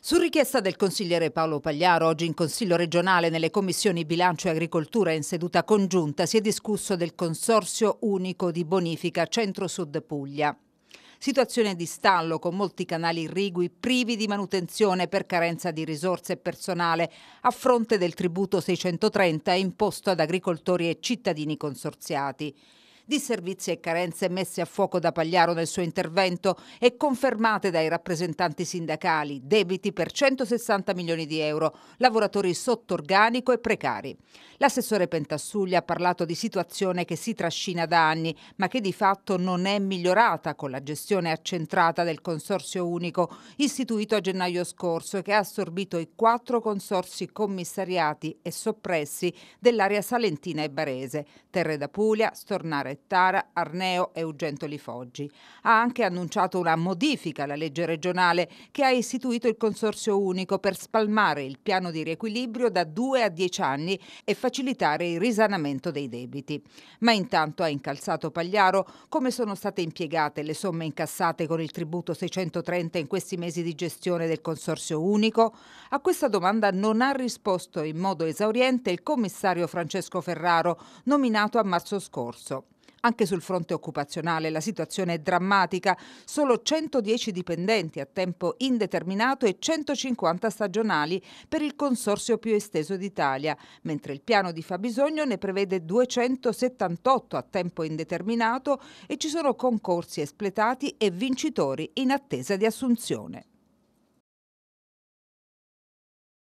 Su richiesta del consigliere Paolo Pagliaro, oggi in Consiglio regionale nelle commissioni bilancio e agricoltura in seduta congiunta si è discusso del Consorzio unico di bonifica Centro-Sud Puglia. Situazione di stallo con molti canali irrigui privi di manutenzione per carenza di risorse e personale a fronte del tributo 630 imposto ad agricoltori e cittadini consorziati di servizi e carenze messe a fuoco da Pagliaro nel suo intervento e confermate dai rappresentanti sindacali, debiti per 160 milioni di euro, lavoratori sotto organico e precari. L'assessore Pentassuglia ha parlato di situazione che si trascina da anni, ma che di fatto non è migliorata con la gestione accentrata del consorzio unico istituito a gennaio scorso e che ha assorbito i quattro consorsi commissariati e soppressi dell'area salentina e barese, Terre da Puglia, Stornare Settara, Arneo e Ugentoli Foggi. Ha anche annunciato una modifica alla legge regionale che ha istituito il Consorzio Unico per spalmare il piano di riequilibrio da 2 a 10 anni e facilitare il risanamento dei debiti. Ma intanto ha incalzato Pagliaro come sono state impiegate le somme incassate con il tributo 630 in questi mesi di gestione del Consorzio Unico? A questa domanda non ha risposto in modo esauriente il commissario Francesco Ferraro, nominato a marzo scorso. Anche sul fronte occupazionale la situazione è drammatica, solo 110 dipendenti a tempo indeterminato e 150 stagionali per il consorzio più esteso d'Italia, mentre il piano di fabbisogno ne prevede 278 a tempo indeterminato e ci sono concorsi espletati e vincitori in attesa di assunzione.